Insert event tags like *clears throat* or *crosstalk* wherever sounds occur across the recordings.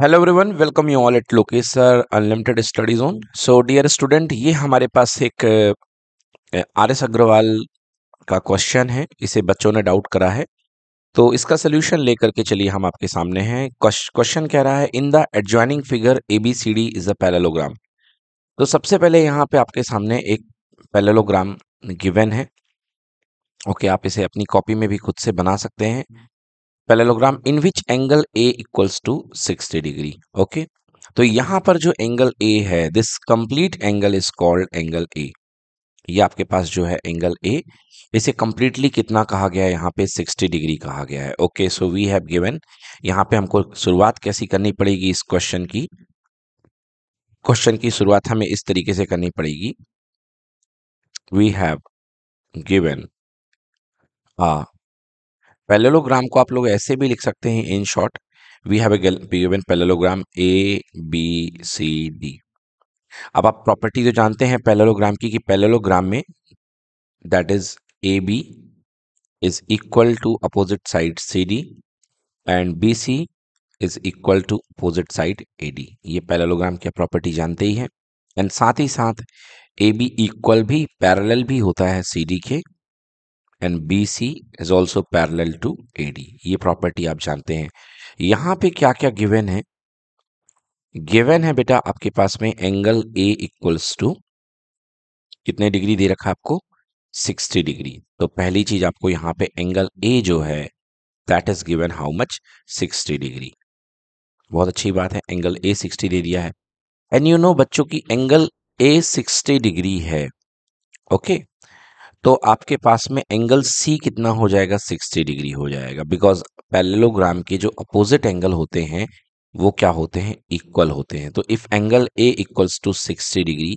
Hello everyone welcome you all at लोकेसर sir unlimited study zone so dear student ये हमारे पास एक R S Agarwal का क्वेश्चन है इसे बच्चों ने डाउट करा है तो इसका सोल्यूशन लेकर के चलिए हम आपके सामने हैं क्वेश्चन कह रहा है in the adjoining figure A B C D is a parallelogram तो सबसे पहले यहाँ पे आपके सामने एक पैरेलोग्राम गिवन है ओके okay, आप इसे अपनी कॉपी में भी खुद से बना सकते हैं parallelogram in which angle A equals to 60 degree okay तो यहां पर जो एंगल ए है this complete angle is called angle A ये आपके पास जो है एंगल ए इसे कंप्लीटली कितना कहा गया है यहाँ पे 60 डिग्री कहा गया है okay so we have given यहाँ पे हमको शुरुआत कैसी करनी पड़ेगी इस क्वेश्चन की क्वेश्चन की शुरुआत हमें इस तरीके से करनी पड़ेगी वी हैव गिवन पेलेलोग्राम को आप लोग ऐसे भी लिख सकते हैं in short we have a given A B C D अब आप प्रॉपर्टी जो जानते हैं पेलेलोग्राम की कि पैरेललोग्राम में that is A B is equal to opposite side C D and B C is equal to opposite side A D ये parallelogram की प्रॉपर्टी जानते ही है एंड साथ ही साथ ए बी इक्वल भी पैरेलल भी होता है सी डी के and B C is also parallel to A D ये प्रॉपर्टी आप जानते हैं यहाँ पे क्या क्या गिवेन है गिवेन है बेटा आपके पास में एंगल ए इक्वल्स टू कितने डिग्री दे रखा आपको 60 डिग्री तो पहली चीज आपको यहाँ पे एंगल ए जो है that is given how much 60 degree बहुत अच्छी बात है एंगल ए 60 दे दिया है एंड यू नो बच्चों की एंगल ए 60 डिग्री है ओके okay? तो आपके पास में एंगल सी कितना हो जाएगा 60 डिग्री हो जाएगा बिकॉज पैलेलोग्राम के जो अपोजिट एंगल होते हैं वो क्या होते हैं इक्वल होते हैं तो if angle A equals to 60 degree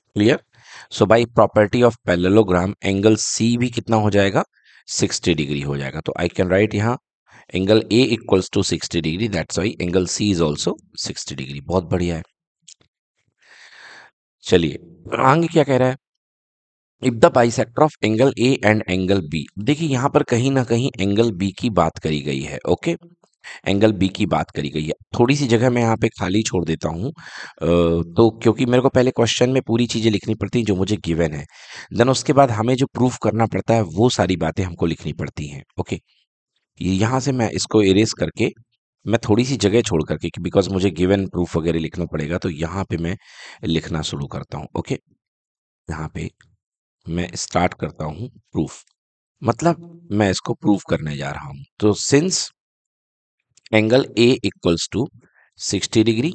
clear so by property of parallelogram angle C भी कितना हो जाएगा 60 डिग्री हो जाएगा तो आई कैन राइट यहाँ angle A equals to 60 degree that's why angle C is also 60 degree बहुत बढ़िया है चलिए आगे क्या कह रहा है if the bisector of angle A and angle B देखिए यहाँ पर कहीं ना कहीं एंगल बी की बात करी गई है ओके एंगल बी की बात करी गई है थोड़ी सी जगह मैं यहाँ पे खाली छोड़ देता हूँ तो क्योंकि मेरे को पहले क्वेश्चन में पूरी चीज़ें लिखनी पड़ती हैं जो मुझे गिवन है देन उसके बाद हमें जो प्रूफ करना पड़ता है वो सारी बातें हमको लिखनी पड़ती हैं ओके यहाँ से मैं इसको इरेज करके मैं थोड़ी सी जगह छोड़ करके बिकॉज मुझे गिवन प्रूफ वगैरह लिखना पड़ेगा तो यहाँ पे मैं लिखना शुरू करता हूँ ओके यहाँ पे मैं स्टार्ट करता हूँ प्रूफ मतलब मैं इसको प्रूफ करने जा रहा हूँ तो since angle A equals to 60 degree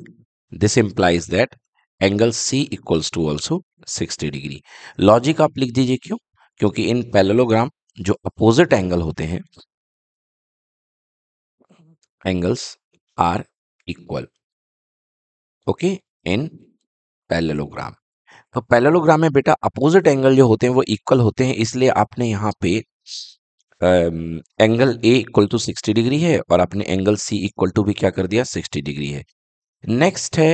this implies that angle C equals to also 60 degree logic आप लिख दीजिए क्यों क्योंकि इन पैरेललोग्राम जो अपोजिट एंगल होते हैं angles are equal okay in parallelogram तो पैलोग्राम में बेटा अपोजिट एंगल जो होते हैं वो इक्वल होते हैं इसलिए आपने यहाँ पे angle A equal to sixty degree है और आपने एंगल सी इक्वल टू भी क्या कर दिया सिक्सटी डिग्री है नेक्स्ट है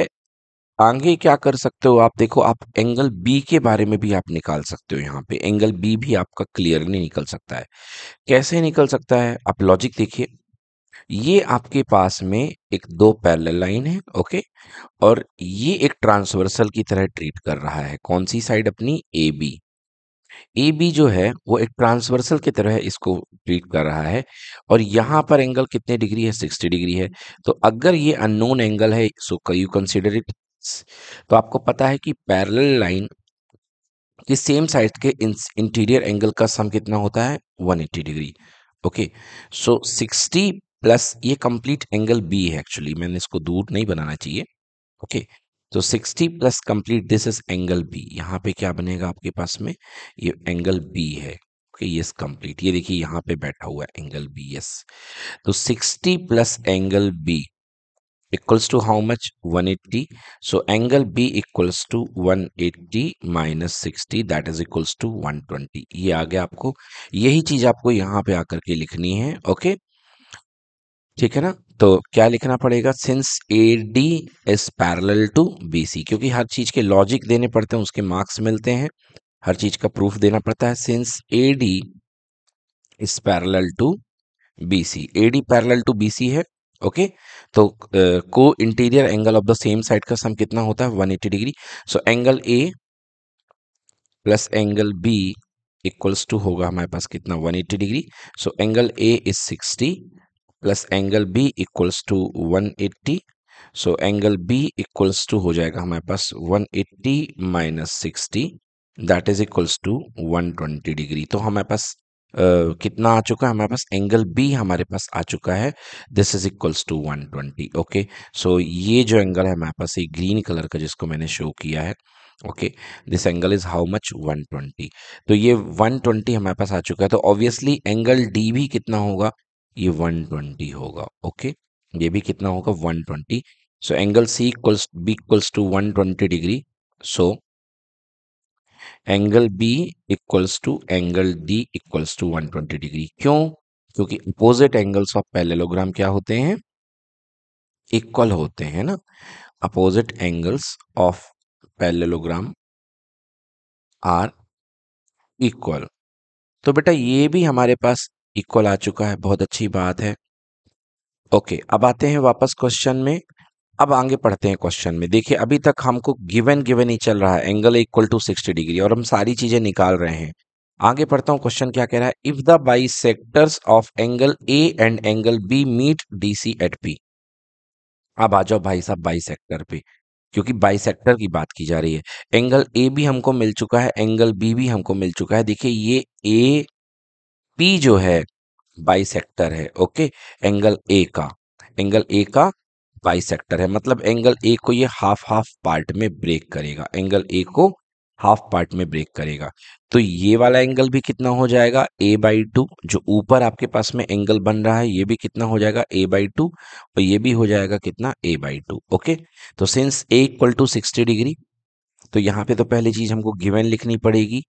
आगे क्या कर सकते हो आप देखो आप एंगल बी के बारे में भी आप निकाल सकते हो यहाँ पे एंगल बी भी आपका क्लियरली निकल सकता है कैसे निकल सकता है आप लॉजिक देखिए ये आपके पास में एक दो पैरल लाइन है ओके और ये एक ट्रांसवर्सल की तरह ट्रीट कर रहा है कौन सी साइड अपनी ए बी ए बी जो है वो एक ट्रांसवर्सल की तरह इसको ट्रीट कर रहा है और यहाँ पर एंगल कितने डिग्री है 60 डिग्री है तो अगर ये अननोन एंगल है सो यू कंसिडर इट तो आपको पता है कि पैरल लाइन कि सेम साइड के इंटीरियर एंगल का सम कितना होता है 180 डिग्री ओके सो 60 प्लस ये कंप्लीट एंगल बी है एक्चुअली मैंने इसको दूर नहीं बनाना चाहिए ओके तो 60 plus complete this is angle B यहाँ पे क्या बनेगा आपके पास में ये एंगल बी है ओके ये कंप्लीट ये देखिए यहाँ पे बैठा हुआ है एंगल बी यस तो 60 plus angle B equals to how much 180 so angle B equals to 180 minus sixty that is equals to 120 ये आ गया आपको यही चीज आपको यहाँ पे आकर के लिखनी है ओके okay? ठीक है ना तो क्या लिखना पड़ेगा since A D is parallel to B C क्योंकि हर चीज के लॉजिक देने पड़ते हैं उसके मार्क्स मिलते हैं हर चीज का प्रूफ देना पड़ता है since A D is parallel to B C A D parallel to B C है ओके तो को interior angle of the same side का सम कितना होता है 180 degree so angle A plus angle B equals to होगा हमारे पास कितना 180 degree so angle A is sixty plus angle B equals to one eighty so angle B equals to हो जाएगा हमारे पास one eighty minus sixty that is equals to one twenty degree तो हमारे पास Uh, कितना आ चुका है हमारे पास एंगल बी हमारे पास आ चुका है this is equals to 120 okay so ये जो एंगल है हमारे पास ये ग्रीन कलर का जिसको मैंने शो किया है okay this angle is how much 120 तो ये 120 हमारे पास आ चुका है तो ऑब्वियसली एंगल डी भी कितना होगा ये 120 होगा ओके ये भी कितना होगा 120 twenty so angle C equals B equals to 120 degree so angle B equals to angle D equals to 120 degree क्यों क्योंकि अपोजिट एंगल्स ऑफ पैलेलोग्राम क्या होते हैं इक्वल होते हैं ना opposite angles of parallelogram are equal तो बेटा ये भी हमारे पास इक्वल आ चुका है बहुत अच्छी बात है ओके अब आते हैं वापस क्वेश्चन में अब आगे पढ़ते हैं क्वेश्चन में देखिए अभी तक हमको गिवन गिवन ही चल रहा है angle equal to sixty degree और हम सारी चीजें निकाल रहे हैं आगे पढ़ता हूँ क्वेश्चन क्या कह रहा है if the by of angle A and angle B meet D C at P अब आ जाओ भाई साहब बाई सेक्टर पे क्योंकि बाई सेक्टर की बात की जा रही है एंगल ए भी हमको मिल चुका है एंगल बी भी हमको मिल चुका है देखिए ये ए पी जो है बाइसेक्टर है ओके एंगल ए का एंगल ए का बाइसेक्टर है मतलब एंगल ए को ये हाफ हाफ पार्ट में ब्रेक करेगा एंगल ए को हाफ पार्ट में ब्रेक करेगा तो ये वाला एंगल भी कितना हो जाएगा ए बाई टू जो ऊपर आपके पास में एंगल बन रहा है ये भी कितना हो जाएगा ए बाई टू और ये भी हो जाएगा कितना ए बाई टू ओके तो since A equal to sixty degree तो यहाँ पे तो पहली चीज हमको गिवन लिखनी पड़ेगी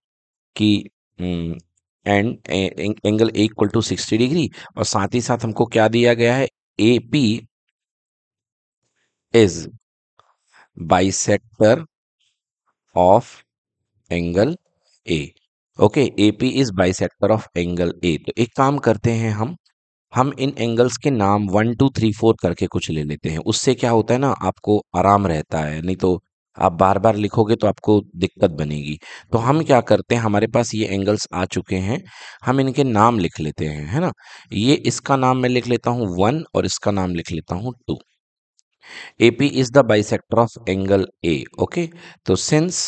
कि hmm, and angle A equal to sixty degree और साथ ही साथ हमको क्या दिया गया है A P is bisector of angle A okay A P is bisector of angle A तो एक काम करते हैं हम हम इन एंगल्स के नाम वन टू थ्री फोर करके कुछ ले लेते हैं उससे क्या होता है ना आपको आराम रहता है नहीं तो आप बार बार लिखोगे तो आपको दिक्कत बनेगी तो हम क्या करते हैं हमारे पास ये एंगल्स आ चुके हैं हम इनके नाम लिख लेते हैं है ना ये इसका नाम मैं लिख लेता हूँ वन और इसका नाम लिख लेता हूँ to A P is the bisector of angle A okay तो सिंस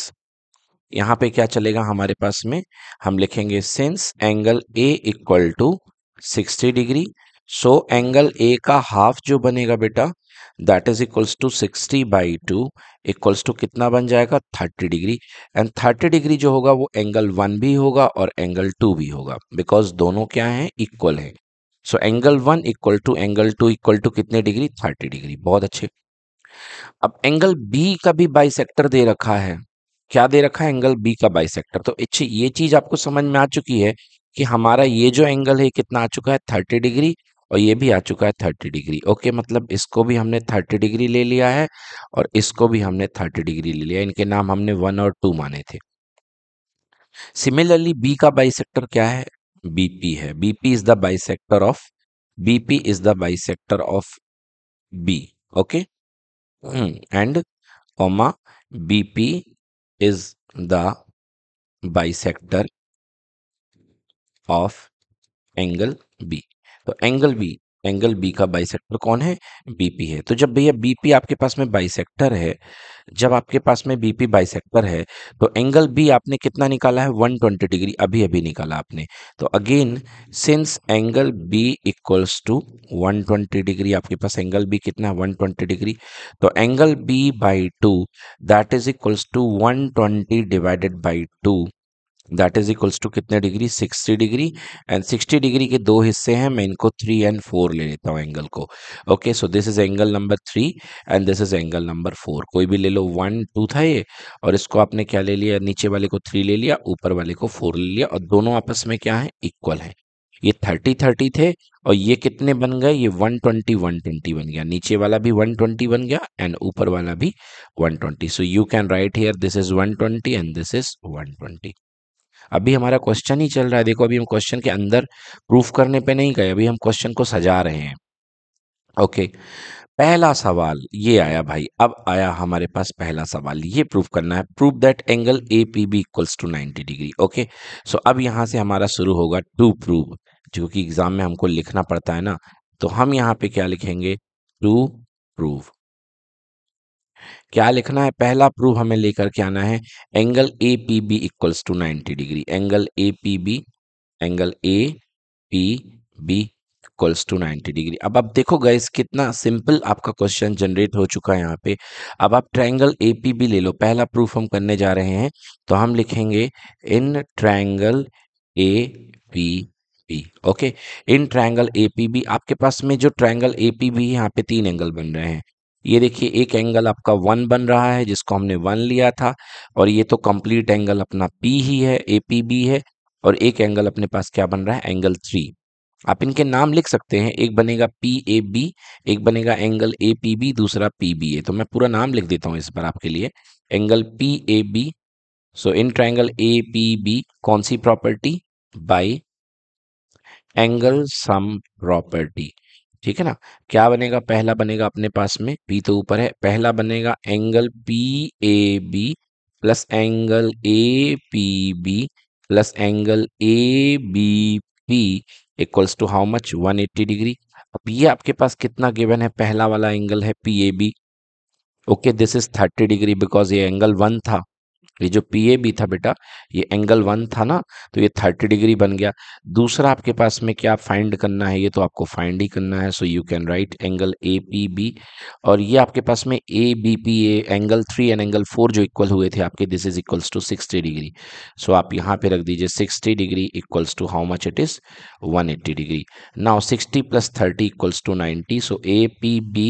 यहाँ पे क्या चलेगा हमारे पास में हम लिखेंगे since angle A equal to sixty degree so angle A का हाफ जो बनेगा बेटा that is equals to sixty by two equals to कितना बन जाएगा thirty degree and thirty degree जो होगा वो एंगल वन भी होगा और एंगल टू भी होगा बिकॉज दोनों क्या हैं इक्वल हैं so angle one equal to angle two equal to कितने डिग्री थर्टी डिग्री बहुत अच्छे अब एंगल बी का भी बाइसेक्टर दे रखा है क्या दे रखा है एंगल बी का सेक्टर तो अच्छी ये चीज आपको समझ में आ चुकी है कि हमारा ये जो एंगल है कितना आ चुका है थर्टी डिग्री और ये भी आ चुका है थर्टी डिग्री ओके मतलब इसको भी हमने थर्टी डिग्री ले लिया है और इसको भी हमने थर्टी डिग्री ले लिया इनके नाम हमने वन और टू माने थे सिमिलरली बी का बाई क्या है बीपी है BP is the bisector of BP is the bisector of B okay hmm, and ओमा BP is the bisector of angle B तो एंगल बी एंगल बी का बाइसेक्टर कौन है बीपी है तो जब भैया बीपी आपके पास में बाइसेक्टर है जब आपके पास में बीपी बाइसेक्टर है तो एंगल बी आपने कितना निकाला है 120 डिग्री अभी अभी निकाला आपने तो again since angle B equals to 120 degree आपके पास एंगल बी कितना है 120 डिग्री तो angle B by two that is equals to one divided by two that is equals to कितने डिग्री 60 डिग्री एंड 60 डिग्री के दो हिस्से हैं मैं इनको थ्री एंड फोर ले लेता हूँ एंगल को okay so this is angle number three and this is angle number four कोई भी ले लो वन टू था ये और इसको आपने क्या ले लिया नीचे वाले को थ्री ले लिया ऊपर वाले को फोर ले लिया और दोनों आपस में क्या है इक्वल है ये थर्टी थर्टी थे और ये कितने बन गए ये वन ट्वेंटी वन ट्वेंटी बन गया नीचे वाला भी वन ट्वेंटी बन गया एंड ऊपर वाला भी one twenty so you can write here this is one twenty and this is one twenty अभी हमारा क्वेश्चन ही चल रहा है देखो अभी हम क्वेश्चन के अंदर प्रूफ करने पे नहीं गए अभी हम क्वेश्चन को सजा रहे हैं ओके पहला सवाल ये आया भाई अब आया हमारे पास पहला सवाल ये प्रूफ करना है proof that angle A P B equals to ninety degree okay so अब यहाँ से हमारा शुरू होगा टू प्रूव जो कि एग्जाम में हमको लिखना पड़ता है ना तो हम यहाँ पे क्या लिखेंगे टू प्रूव क्या लिखना है पहला प्रूफ हमें लेकर के आना है angle A P B equals to ninety degree angle A P B angle A P B equals to ninety degree अब आप देखो गाइस कितना सिंपल आपका क्वेश्चन जनरेट हो चुका है यहाँ पे अब आप ट्रायंगल ए पी बी ले लो पहला प्रूफ हम करने जा रहे हैं तो हम लिखेंगे in triangle A P B okay in triangle A P B आपके पास में जो ट्रायंगल ए पी बी यहाँ पे तीन एंगल बन रहे हैं ये देखिए एक एंगल आपका वन बन रहा है जिसको हमने वन लिया था और ये तो कंप्लीट एंगल अपना पी ही है ए पी बी है और एक एंगल अपने पास क्या बन रहा है एंगल थ्री आप इनके नाम लिख सकते हैं एक बनेगा पी ए बी एक बनेगा एंगल ए पी बी दूसरा पी बी ए तो मैं पूरा नाम लिख देता हूँ इस पर आपके लिए angle P A B so in triangle A P B कौन सी property by angle sum property ठीक है ना क्या बनेगा पहला बनेगा अपने पास में पी तो ऊपर है पहला बनेगा angle P A B plus angle A P B plus angle A B P equals to how much 180 degree अब ये आपके पास कितना गिवन है पहला वाला एंगल है P A B okay this is 30 degree because ये एंगल वन था ये जो पी ए बी था बेटा ये एंगल वन था ना तो ये थर्टी डिग्री बन गया दूसरा आपके पास में क्या फाइंड करना है ये तो आपको फाइंड ही करना है so you can write angle A P B और ये आपके पास में A B P A angle three and angle four जो इक्वल हुए थे आपके this is equals to sixty degree so आप यहाँ पे रख दीजिए sixty degree equals to how much it is one eighty degree now sixty plus thirty equals to ninety so A P B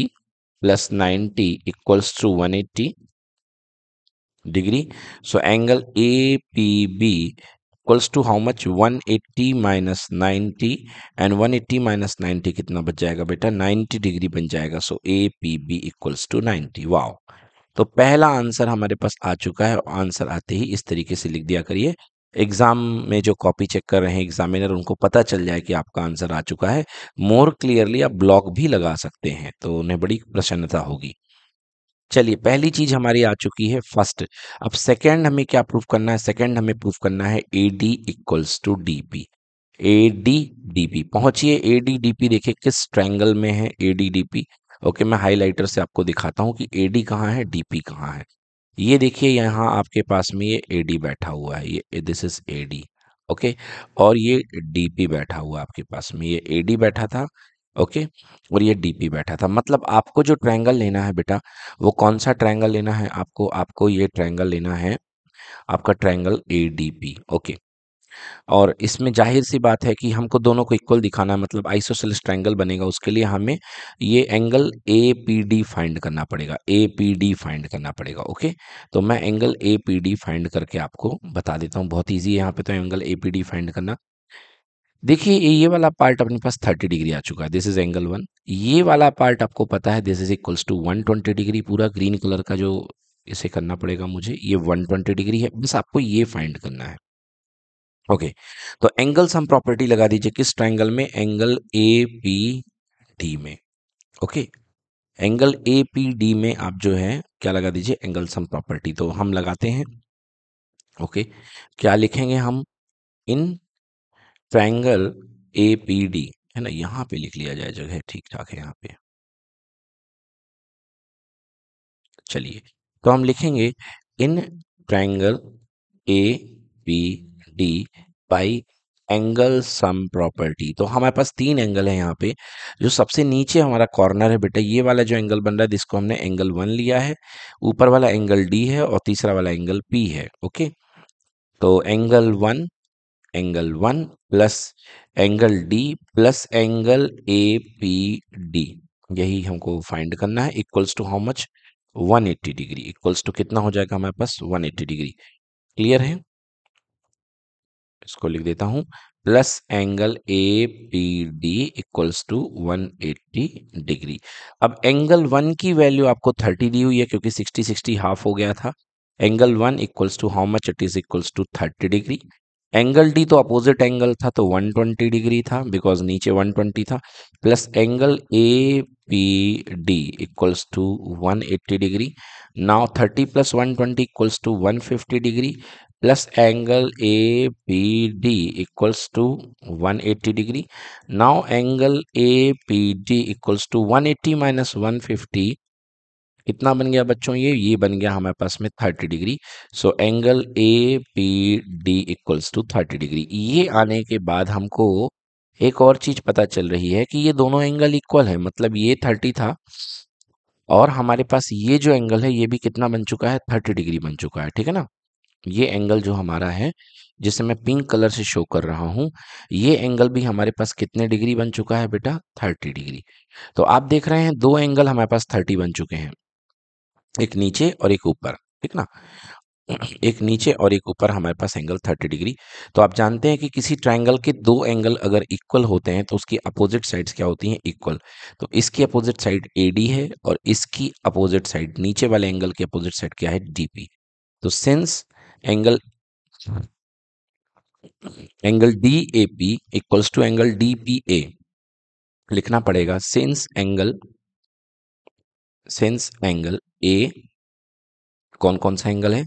plus ninety equals to one eighty degree. So angle APB equals to how much 180 minus 90 and 180 minus 90 कितना बच जाएगा बेटा 90 degree बन जाएगा so A P B equals to 90 wow तो पहला answer हमारे पास आ चुका है आंसर आते ही इस तरीके से लिख दिया करिए एग्जाम में जो कॉपी चेक कर रहे हैं एग्जामिनर उनको पता चल जाए कि आपका आंसर आ चुका है मोर क्लियरली आप ब्लॉक भी लगा सकते हैं तो उन्हें बड़ी प्रसन्नता होगी चलिए पहली चीज हमारी आ चुकी है फर्स्ट अब सेकेंड हमें क्या प्रूफ करना है सेकेंड हमें प्रूफ करना है A D equals to D P A D D P पहुंचिए ए डी डी पी देखिए किस ट्रैंगल में है A D D P okay मैं हाईलाइटर से आपको दिखाता हूं कि ए डी कहाँ है डी पी कहाँ है ये देखिए यहाँ आपके पास में ये ए डी बैठा हुआ है ये this is A D okay और ये डी पी बैठा हुआ आपके पास में ये ए डी बैठा था ओके और ये डीपी बैठा था मतलब आपको जो ट्रायंगल लेना है बेटा वो कौन सा ट्रायंगल लेना है आपको आपको ये ट्रायंगल लेना है आपका triangle A D P okay और इसमें जाहिर सी बात है कि हमको दोनों को इक्वल दिखाना है मतलब आइसोसेलिस ट्रायंगल बनेगा उसके लिए हमें ये angle A P D find करना पड़ेगा ए पी डी फाइंड करना पड़ेगा ओके तो मैं angle A P D find करके आपको बता देता हूँ बहुत ईजी है यहाँ पे तो angle A P D find करना देखिए ये वाला पार्ट अपने पास 30 डिग्री आ चुका है दिस इज एंगल वन ये वाला पार्ट आपको पता है this is equals to 120 degree पूरा ग्रीन कलर का जो इसे करना पड़ेगा मुझे ये 120 डिग्री है बस आपको ये फाइंड करना है ओके तो एंगल हम प्रॉपर्टी लगा दीजिए किस ट्राइंगल में एंगल ए पी डी में okay angle A P D में आप जो है क्या लगा दीजिए एंगल सम प्रॉपर्टी तो हम लगाते हैं ओके okay? क्या लिखेंगे हम in triangle A P D है ना यहाँ पे लिख लिया जाए जगह ठीक ठाक है यहाँ पे चलिए तो हम लिखेंगे in triangle A P D by angle sum property तो हमारे पास तीन एंगल है यहाँ पे जो सबसे नीचे हमारा कॉर्नर है बेटा ये वाला जो एंगल बन रहा है जिसको हमने एंगल वन लिया है ऊपर वाला एंगल डी है और तीसरा वाला एंगल पी है ओके तो angle one angle one plus angle D plus angle A P D यही हमको फाइंड करना है equals to how much 180 degree equals to कितना हो जाएगा हमारे पास 180 डिग्री क्लियर है इसको लिख देता हूं plus angle A P D equals to 180 degree अब एंगल वन की वैल्यू आपको 30 दी हुई है क्योंकि 60 60 हाफ हो गया था angle one equals to how much it is equals to thirty degree angle D तो अपोजिट एंगल था तो 120 डिग्री था बिकॉज नीचे 120 था plus angle A P D equals to 180 degree now 30 plus 120 equals to 150 degree plus angle A P D equals to 180 degree now angle A P D equals to 180 minus one कितना बन गया बच्चों ये ये बन गया हमारे पास में thirty degree so angle A P D equals to thirty degree ये आने के बाद हमको एक और चीज पता चल रही है कि ये दोनों एंगल इक्वल है मतलब ये थर्टी था और हमारे पास ये जो एंगल है ये भी कितना बन चुका है थर्टी डिग्री बन चुका है ठीक है ना ये एंगल जो हमारा है जिसे मैं पिंक कलर से शो कर रहा हूँ ये एंगल भी हमारे पास कितने डिग्री बन चुका है बेटा थर्टी डिग्री तो आप देख रहे हैं दो एंगल हमारे पास थर्टी बन चुके हैं एक नीचे और एक ऊपर ठीक ना एक नीचे और एक ऊपर हमारे पास एंगल 30 डिग्री तो आप जानते हैं कि किसी ट्रायंगल के दो एंगल अगर इक्वल होते हैं तो उसकी अपोजिट साइड्स क्या होती हैं इक्वल तो इसकी अपोजिट साइड ए है और इसकी अपोजिट साइड नीचे वाले एंगल की अपोजिट साइड क्या है डी तो since angle angle D A P equals to angle D P A लिखना पड़ेगा since angle since angle A कौन कौन सा एंगल है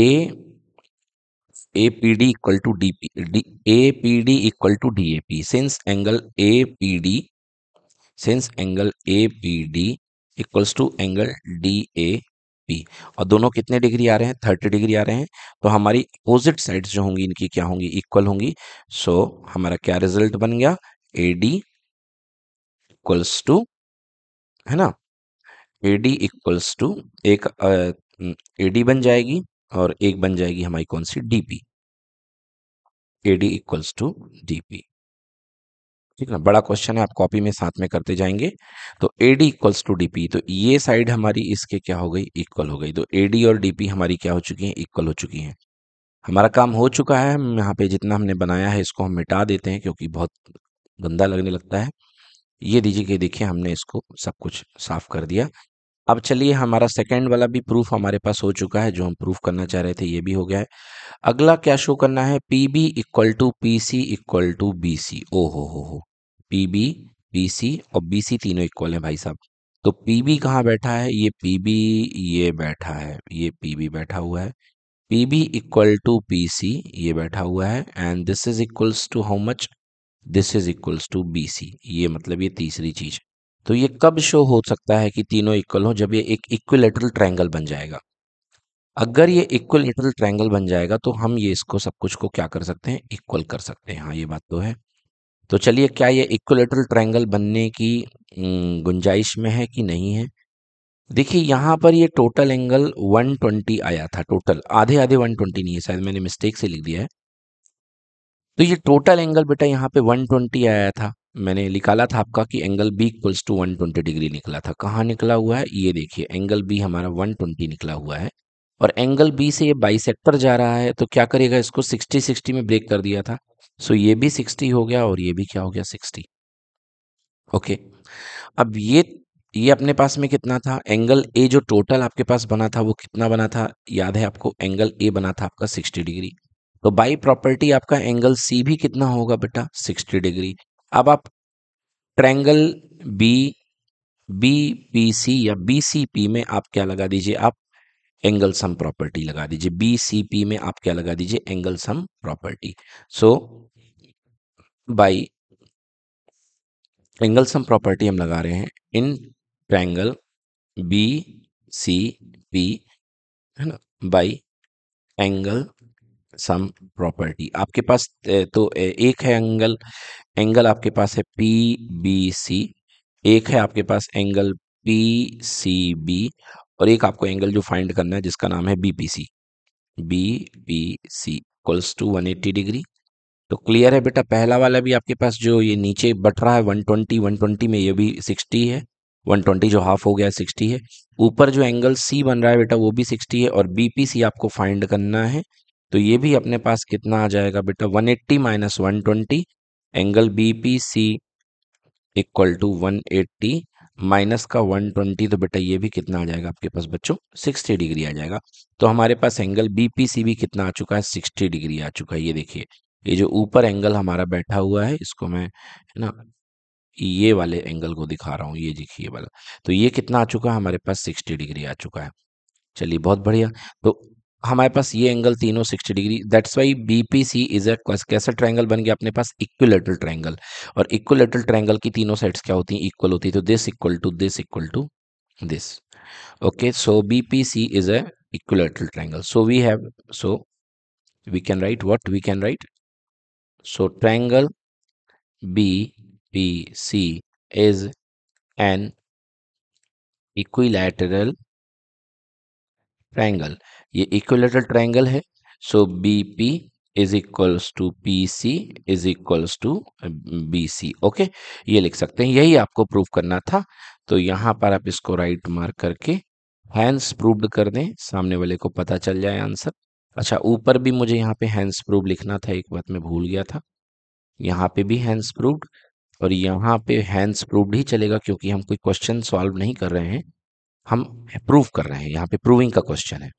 A A P D equal to D P D A P D equal to D A P since angle A P D since angle A P D equals to angle D A P और दोनों कितने degree आ रहे हैं thirty degree आ रहे हैं तो हमारी opposite sides जो होंगी इनकी क्या होंगी इक्वल होंगी सो so, हमारा क्या रिजल्ट बन गया ए डी इक्वल्स टू है ना ए डी इक्वल्स टू एक ए डी बन जाएगी और एक बन जाएगी हमारी कौन सी D P A D equals to D P ठीक ना बड़ा क्वेश्चन है आप कॉपी में साथ में करते जाएंगे तो A D equals to D P तो ये साइड हमारी इसके क्या हो गई इक्वल हो गई तो ए डी और डी पी हमारी क्या हो चुकी है इक्वल हो चुकी है हमारा काम हो चुका है यहाँ पे जितना हमने बनाया है इसको हम मिटा देते हैं क्योंकि बहुत गंदा लगने लगता है ये दीजिए कि देखिए हमने इसको सब कुछ साफ कर दिया अब चलिए हमारा सेकेंड वाला भी प्रूफ हमारे पास हो चुका है जो हम प्रूफ करना चाह रहे थे ये भी हो गया है अगला क्या शो करना है P B equal to P C equal to B C ओ हो हो हो पी बी पी सी और बी सी तीनों इक्वल है भाई साहब तो पी बी कहाँ बैठा है ये पी बी ये बैठा है ये पी बी बैठा हुआ है P B equal to P C ये बैठा हुआ है and this is equals to how much this is equals to B C ये मतलब ये तीसरी चीज तो ये कब शो हो सकता है कि तीनों इक्वल हो जब ये एक इक्विलेटरल ट्रायंगल बन जाएगा अगर ये इक्विलेटरल ट्रायंगल बन जाएगा तो हम ये इसको सब कुछ को क्या कर सकते हैं इक्वल कर सकते हैं हाँ ये बात तो है तो चलिए क्या ये इक्विलेटरल ट्रायंगल बनने की गुंजाइश में है कि नहीं है देखिए यहाँ पर ये टोटल एंगल 120 आया था टोटल आधे आधे 120 नहीं है शायद मैंने मिस्टेक से लिख दिया है तो ये टोटल एंगल बेटा यहाँ पे 120 आया था मैंने निकाला था आपका कि angle B equals to one twenty degree निकला था कहाँ निकला हुआ है ये देखिए एंगल बी हमारा वन ट्वेंटी निकला हुआ है और एंगल बी से ये बाई जा रहा है तो क्या करेगा इसको सिक्सटी सिक्सटी में ब्रेक कर दिया था सो ये भी सिक्सटी हो गया और ये भी क्या हो गया सिक्सटी ओके अब ये ये अपने पास में कितना था एंगल ए जो टोटल आपके पास बना था वो कितना बना था याद है आपको एंगल ए बना था आपका सिक्सटी डिग्री तो बाई प्रॉपर्टी आपका एंगल सी भी कितना होगा बेटा सिक्सटी डिग्री अब आप triangle B B P C या बी सी पी में आप क्या लगा दीजिए आप एंगल सम प्रॉपर्टी लगा दीजिए बी सी पी में आप क्या लगा दीजिए angle sum property so by angle sum property हम लगा रहे हैं in triangle B C P है ना बाई एंगल सम प्रॉपर्टी आपके पास तो एक है एंगल एंगल आपके पास है पी बी सी एक है आपके पास एंगल पी सी बी और एक आपको एंगल जो फाइंड करना है जिसका नाम है B P C B P C equals to one eighty degree तो क्लियर है बेटा पहला वाला भी आपके पास जो ये नीचे बट रहा है वन ट्वेंटी वन ट्वेंटी में ये भी सिक्सटी है 120 जो हाफ हो गया सिक्सटी है ऊपर जो एंगल सी बन रहा है बेटा वो भी सिक्सटी है और बी पी सी आपको फाइंड करना है तो ये भी अपने पास कितना आ जाएगा बेटा 180 eighty minus one angle B P C equal to one eighty minus का 120 तो बेटा ये भी कितना आ जाएगा आपके पास बच्चों 60 डिग्री आ जाएगा तो हमारे पास एंगल बीपीसी भी कितना आ चुका है 60 डिग्री आ चुका है ये देखिए ये जो ऊपर एंगल हमारा बैठा हुआ है इसको मैं है ना ये वाले एंगल को दिखा रहा हूँ ये देखिए वाला तो ये कितना आ चुका है हमारे पास सिक्सटी डिग्री आ चुका है चलिए बहुत बढ़िया तो हमारे पास ये एंगल तीनों 60 degree that's why B P C is a कैसा ट्राइंगल बन गया अपने पास इक्विलेटरल ट्राइंगल और इक्विलेटरल ट्राइंगल की तीनों साइड्स क्या होती हैं इक्वल होती है तो this equal to this equal to this okay so B P C is a equilateral triangle so we have so we can we can write what we can write so triangle bpc is an equilateral triangle ये equilateral triangle है so B P is equals to P C is equals to B C okay ये लिख सकते हैं यही आपको prove करना था तो यहाँ पर आप इसको राइट मार्क करके हैंड्स प्रूव्ड कर दें सामने वाले को पता चल जाए आंसर अच्छा ऊपर भी मुझे यहाँ पे हैंड्स प्रूव लिखना था एक बात मैं भूल गया था यहाँ पे भी हैंड्स प्रूव्ड और यहाँ पे हैंड्स प्रूव्ड ही चलेगा क्योंकि हम कोई क्वेश्चन सॉल्व नहीं कर रहे हैं हम प्रूव कर रहे हैं यहाँ पे प्रूविंग का क्वेश्चन है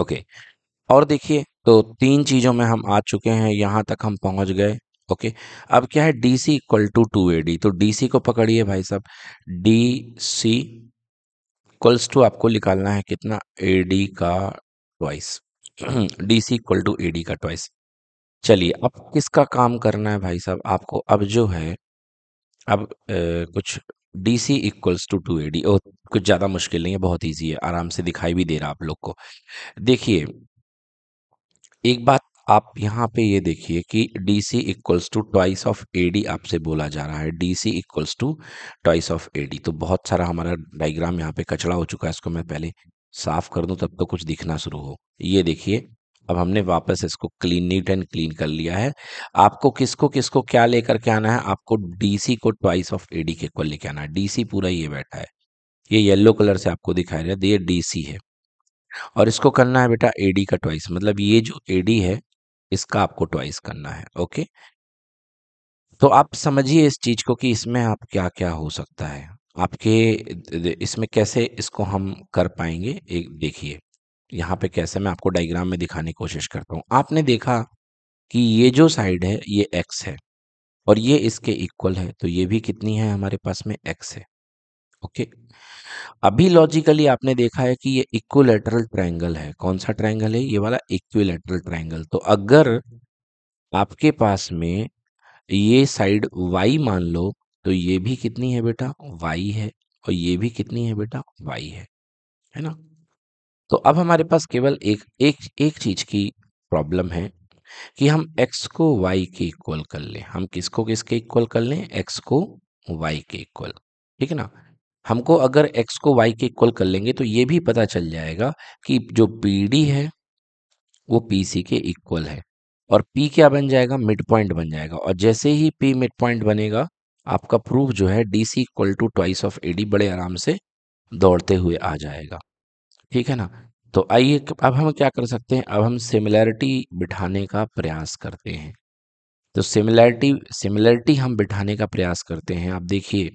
ओके और देखिए तो तीन चीज़ों में हम आ चुके हैं यहां तक हम पहुंच गए ओके अब क्या है D C equal to two A D तो डी सी को पकड़िए भाई साहब डी सी इक्वल्स टू आपको निकालना है कितना ए डी का twice D C equal to A D का ट्वाइस चलिए अब किसका काम करना है भाई साहब आपको अब जो है अब ए, कुछ DC equals to two A D और कुछ ज़्यादा मुश्किल नहीं है बहुत ईजी है आराम से दिखाई भी दे रहा आप लोग को देखिए एक बात आप यहाँ पे ये देखिए कि D C equals to twice of A D आपसे बोला जा रहा है D C equals to twice of A D तो बहुत सारा हमारा डायग्राम यहाँ पे कचड़ा हो चुका है इसको मैं पहले साफ कर दूँ तब तो कुछ दिखना शुरू हो ये देखिए अब हमने वापस इसको क्लीन नीट एंड क्लीन कर लिया है आपको किसको किसको क्या लेकर के आना है आपको डीसी को ट्वाइस ऑफ एडी के को लेके आना है डीसी पूरा ये बैठा है ये येलो कलर से आपको दिखाई रहा है ये डीसी है और इसको करना है बेटा एडी का ट्वाइस मतलब ये जो एडी है इसका आपको ट्वाइस करना है ओके तो आप समझिए इस चीज को कि इसमें आप क्या क्या हो सकता है आपके इसमें कैसे इसको हम कर पाएंगे एक देखिए यहाँ पे कैसे मैं आपको डायग्राम में दिखाने की कोशिश करता हूँ आपने देखा कि ये जो साइड है ये एक्स है और ये इसके इक्वल है तो ये भी कितनी है हमारे पास में एक्स है ओके अभी लॉजिकली आपने देखा है कि ये इक्विलेटरल ट्राइंगल है कौन सा ट्राइंगल है ये वाला इक्विलेटरल ट्राइंगल तो अगर आपके पास में ये साइड वाई मान लो तो ये भी कितनी है बेटा वाई है और ये भी कितनी है बेटा वाई है है ना तो अब हमारे पास केवल एक एक एक चीज की प्रॉब्लम है कि हम x को y के इक्वल कर लें हम किसको किसके इक्वल कर लें x को y के इक्वल ठीक है ना हमको अगर x को y के इक्वल कर लेंगे तो ये भी पता चल जाएगा कि जो PD है वो PC के इक्वल है और P क्या बन जाएगा मिड पॉइंट बन जाएगा और जैसे ही P मिड पॉइंट बनेगा आपका प्रूफ जो है DC equal to twice of AD बड़े आराम से दौड़ते हुए आ जाएगा ठीक है ना तो आइए अब हम क्या कर सकते हैं अब हम सिमिलैरिटी बिठाने का प्रयास करते हैं तो सिमिलैरिटी सिमिलैरिटी हम बिठाने का प्रयास करते हैं आप देखिए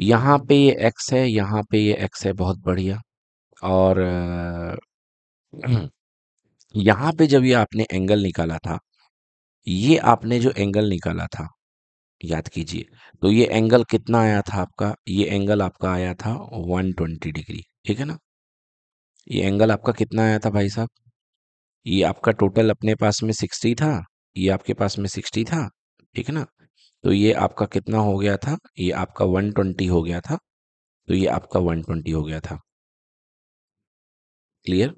यहाँ पे ये एक्स है यहाँ पे ये एक्स है बहुत बढ़िया और *clears throat* यहाँ पे जब ये आपने एंगल निकाला था ये आपने जो एंगल निकाला था याद कीजिए तो ये एंगल कितना आया था आपका ये एंगल आपका आया था 120 डिग्री ठीक है ना ये एंगल आपका कितना आया था भाई साहब ये आपका टोटल अपने पास में 60 था ये आपके पास में 60 था ठीक है ना तो ये आपका कितना हो गया था ये आपका 120 हो गया था तो ये आपका 120 हो गया था क्लियर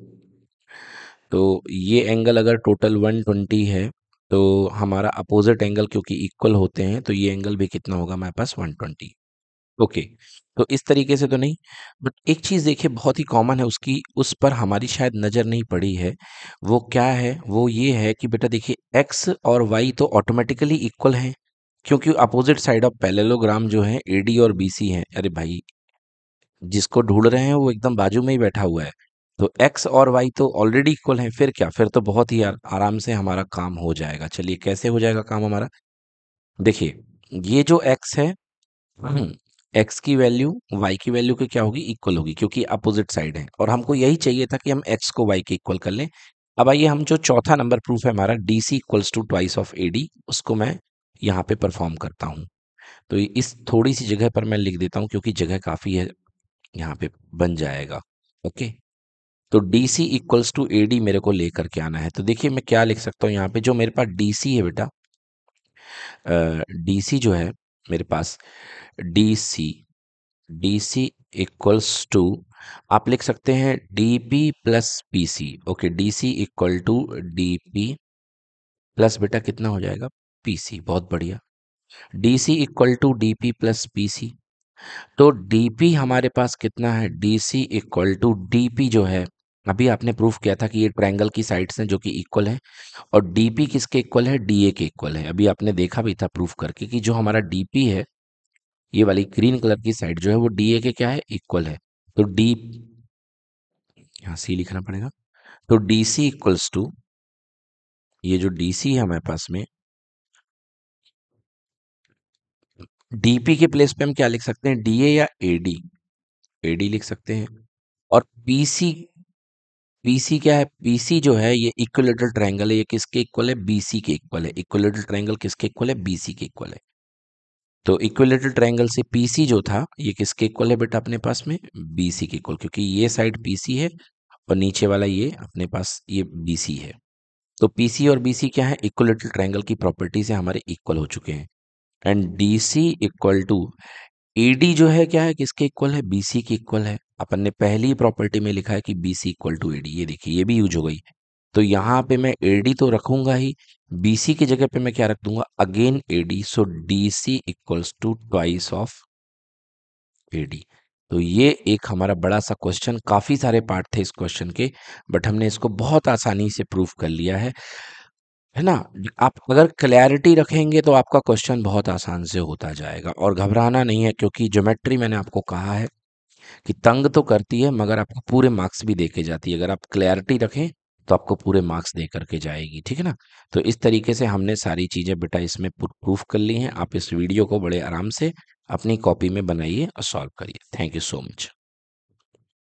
तो ये एंगल अगर टोटल 120 है तो हमारा अपोजिट एंगल क्योंकि इक्वल होते हैं तो ये एंगल भी कितना होगा हमारे पास 120 ओके okay. तो इस तरीके से तो नहीं बट एक चीज़ देखिए बहुत ही कॉमन है उसकी उस पर हमारी शायद नज़र नहीं पड़ी है वो क्या है वो ये है कि बेटा देखिए एक्स और वाई तो ऑटोमेटिकली इक्वल हैं क्योंकि अपोजिट साइड ऑफ पैलेलोग्राम जो है ए डी और बी सी हैं अरे भाई जिसको ढूंढ रहे हैं वो एकदम बाजू में ही बैठा हुआ है तो एक्स और वाई तो ऑलरेडी इक्वल है फिर क्या फिर तो बहुत ही आराम से हमारा काम हो जाएगा चलिए कैसे हो जाएगा काम हमारा देखिए ये जो एक्स है हम्म, एक्स की वैल्यू वाई की वैल्यू के क्या होगी इक्वल होगी क्योंकि अपोजिट साइड है और हमको यही चाहिए था कि हम एक्स को वाई के इक्वल कर लें अब आइए हम जो चौथा नंबर प्रूफ है हमारा D C equals to twice of A D उसको मैं यहाँ पे परफॉर्म करता हूँ तो इस थोड़ी सी जगह पर मैं लिख देता हूँ क्योंकि जगह काफ़ी है यहाँ पे बन जाएगा ओके तो D C equals to A D मेरे को लेकर के आना है तो देखिए मैं क्या लिख सकता हूँ यहाँ पे जो मेरे पास डी सी है बेटा डी सी जो है मेरे पास D C D C equals to आप लिख सकते हैं D P plus P C okay D C equal to D P plus बेटा कितना हो जाएगा पी सी बहुत बढ़िया D C equal to D P plus P C तो डी पी हमारे पास कितना है D C equal to D P जो है अभी आपने प्रूफ किया था कि ये ट्रायंगल की साइड्स हैं जो कि इक्वल है और डीपी किसके इक्वल है डीए के इक्वल है अभी आपने देखा भी था प्रूफ करके कि जो हमारा डीपी है ये वाली ग्रीन कलर की साइड जो है वो डीए के क्या है इक्वल है तो डी यहाँ सी लिखना पड़ेगा तो डी सी इक्वल्स टू ये जो डी सी है हमारे पास में डीपी के प्लेस पे हम क्या लिख सकते हैं डीए या एडी एडी लिख सकते हैं और पीसी बीसी क्या है बीसी जो है ये इक्वलेटल ट्रायंगल है ये किसके इक्वल है बीसी के इक्वल है इक्वलेटल ट्रायंगल किसके इक्वल है बीसी के इक्वल है तो इक्वलेटल ट्रायंगल से पीसी जो था ये किसके इक्वल है बेटा अपने पास में बीसी के इक्वल क्योंकि ये साइड पीसी है और नीचे वाला ये अपने पास ये बीसी है तो पीसी और बीसी क्या है इक्वलेटल ट्रायंगल की प्रॉपर्टी से हमारे इक्वल हो चुके हैं and D C equal to A D जो है क्या है किसके इक्वल है बी सी के इक्वल है अपन ने पहली प्रॉपर्टी में लिखा है कि B C equal to A D ये देखिए ये भी यूज हो गई तो यहाँ पे मैं ए डी तो रखूंगा ही बी सी की जगह पे मैं क्या रख दूंगा again A D so D C equals to twice of A D तो ये एक हमारा बड़ा सा क्वेश्चन काफ़ी सारे पार्ट थे इस क्वेश्चन के बट हमने इसको बहुत आसानी से प्रूव कर लिया है है ना आप अगर क्लैरिटी रखेंगे तो आपका क्वेश्चन बहुत आसान से होता जाएगा और घबराना नहीं है क्योंकि ज्योमेट्री मैंने आपको कहा है कि तंग तो करती है मगर आपको पूरे मार्क्स भी दे के जाती है अगर आप क्लैरिटी रखें तो आपको पूरे मार्क्स दे करके जाएगी ठीक है ना तो इस तरीके से हमने सारी चीज़ें बेटा इसमें प्रूफ कर ली हैं आप इस वीडियो को बड़े आराम से अपनी कॉपी में बनाइए और सॉल्व करिए थैंक यू सो मच